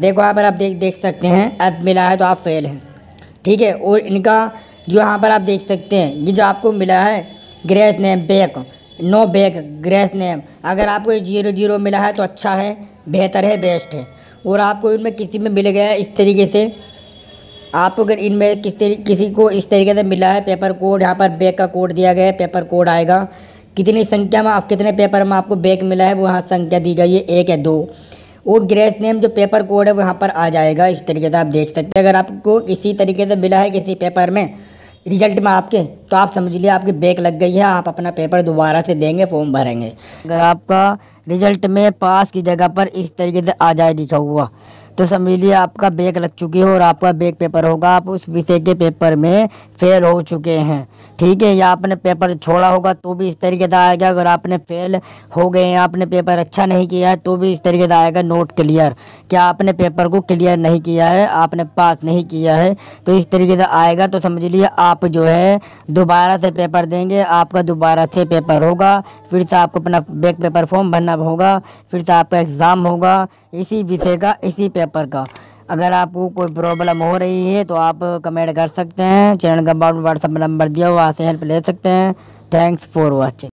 देखो यहाँ पर आप देख देख सकते हैं ऐप मिला है तो आप फेल हैं ठीक है और इनका जो यहाँ पर आप देख सकते हैं ये जो आपको मिला है grace name back no back grace name अगर आपको ये जीरो जीरो मिला है तो अच्छा है बेहतर है बेस्ट है और आपको इनमें किसी में मिल गया है इस तरीके से आपको अगर इनमें किस तरी किसी को इस तरीके से मिला है पेपर कोड यहाँ पर बैग का कोड दिया गया है पेपर कोड आएगा कितनी संख्या में आप कितने पेपर में आपको बैग मिला है वो यहाँ संख्या दी गई है एक है दो वो ग्रेस नेम जो पेपर कोड है वहाँ पर आ जाएगा इस तरीके से आप देख सकते हैं अगर आपको किसी तरीके से मिला है किसी पेपर में रिजल्ट में आपके तो आप समझ लिए आपकी बैक लग गई है आप अपना पेपर दोबारा से देंगे फॉर्म भरेंगे अगर आपका रिजल्ट में पास की जगह पर इस तरीके से आ जाए लिखा हुआ तो समझ लीजिए आपका बैग लग चुकी है और आपका बैग पेपर होगा आप उस विषय के पेपर में फेल हो चुके हैं ठीक है या आपने पेपर छोड़ा होगा तो भी इस तरीके से आएगा अगर आपने फेल हो गए हैं आपने पेपर अच्छा नहीं किया है तो भी इस तरीके से आएगा नोट क्लियर क्या आपने पेपर को क्लियर नहीं किया है आपने पास नहीं किया है तो इस तरीके से आएगा तो समझ लीजिए आप जो है दोबारा से पेपर देंगे आपका दोबारा से पेपर होगा फिर से आपको अपना बैग पेपर फॉर्म भरना होगा फिर से आपका एग्ज़ाम होगा इसी विषय का इसी पेपर पेपर का अगर आपको कोई प्रॉब्लम हो रही है तो आप कमेंट कर सकते हैं चैनल का व्हाट्सअप नंबर दिया हुआ से हेल्प ले सकते हैं थैंक्स फॉर वॉचिंग